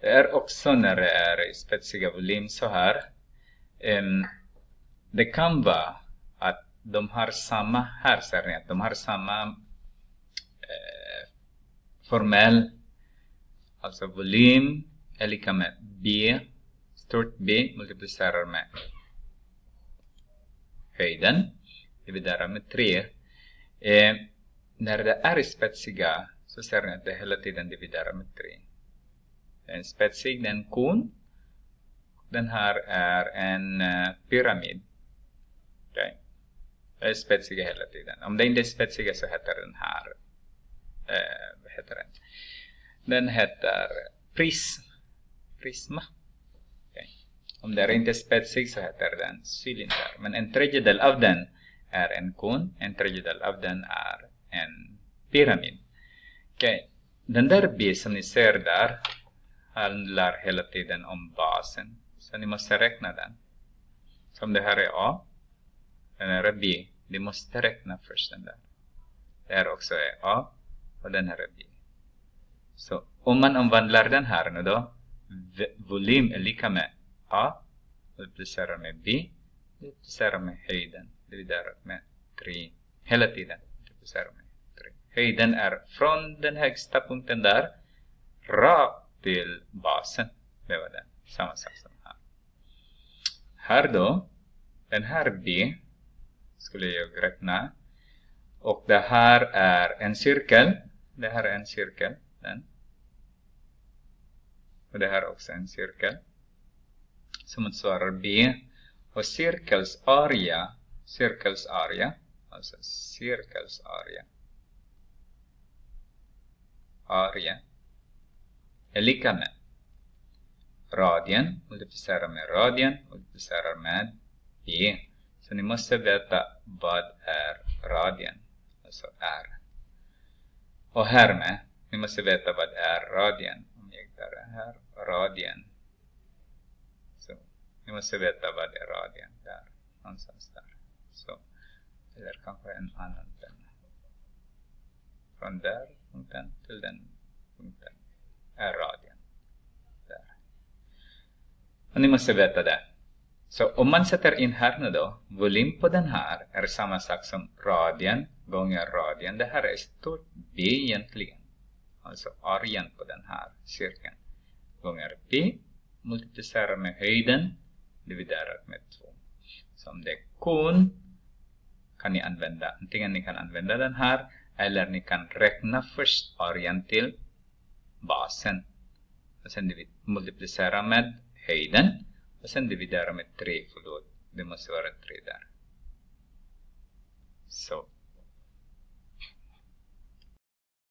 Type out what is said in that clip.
Det är också när det är spetsiga volym så här. Um, det kan vara att de har samma, här ser ni att de har samma eh, formell, alltså volym är lika med B, stort B multiplicerar med höjden, dividerar med 3. Eh, när det är spetsiga så ser ni att det hela tiden dividerar med 3 en spetsig, den kon. Den här är en eh, pyramid. Okay. Det är spetsiga hela tiden. Om det inte är spetsiga så heter den här, eh, vad heter den? Den heter prism. Prisma. Okay. Om det är inte är spetsig så heter den cylinder. Men en tredjedel av den är en kon, en tredjedel av den är en pyramid. Okej, okay. den där bild som ni ser där, handlar hela tiden om basen. Så ni måste räkna den. Som det här är A, den här är B. Ni måste räkna först den där. Det här också är A och den här är B. Så om man omvandlar den här nu då, volym är lika med A, multiplicerar med B, multiplicerar med höjden, dividerat med 3, hela tiden multiplicerar med 3. Höjden är från den högsta punkten där, rakt till basen. Det var det. Samma sak som här. Här då. Den här B skulle jag räkna. Och det här är en cirkel. Det här är en cirkel. Den. Och det här är också en cirkel. Som motsvarar B. Och cirkels area. Cirkels area. Alltså cirkels area. Area är lika med radien multiplicerar med radien multiplicerar med b. Så ni måste veta vad är radien, alltså r. Och här med, ni måste veta vad är radien. Om jag tar det här, radien. Så ni måste veta vad är radien, där, någonstans där. Så, eller kanske en annan penna. Från där punkten till den punkten är radien. Där. Och ni måste veta det. Så om man sätter in här nu då, volym på den här är samma sak som radien gånger radien. Det här är stort B egentligen. Alltså arean på den här cirkeln. Gånger B multiplicerar med höjden dividerat med 2. Så om det är kon kan ni använda, antingen ni kan använda den här eller ni kan räkna först arean till basen. Och sen det multiplicerar med höjden och sen dividerar med 3, förlåt, det måste vara 3 där. Så.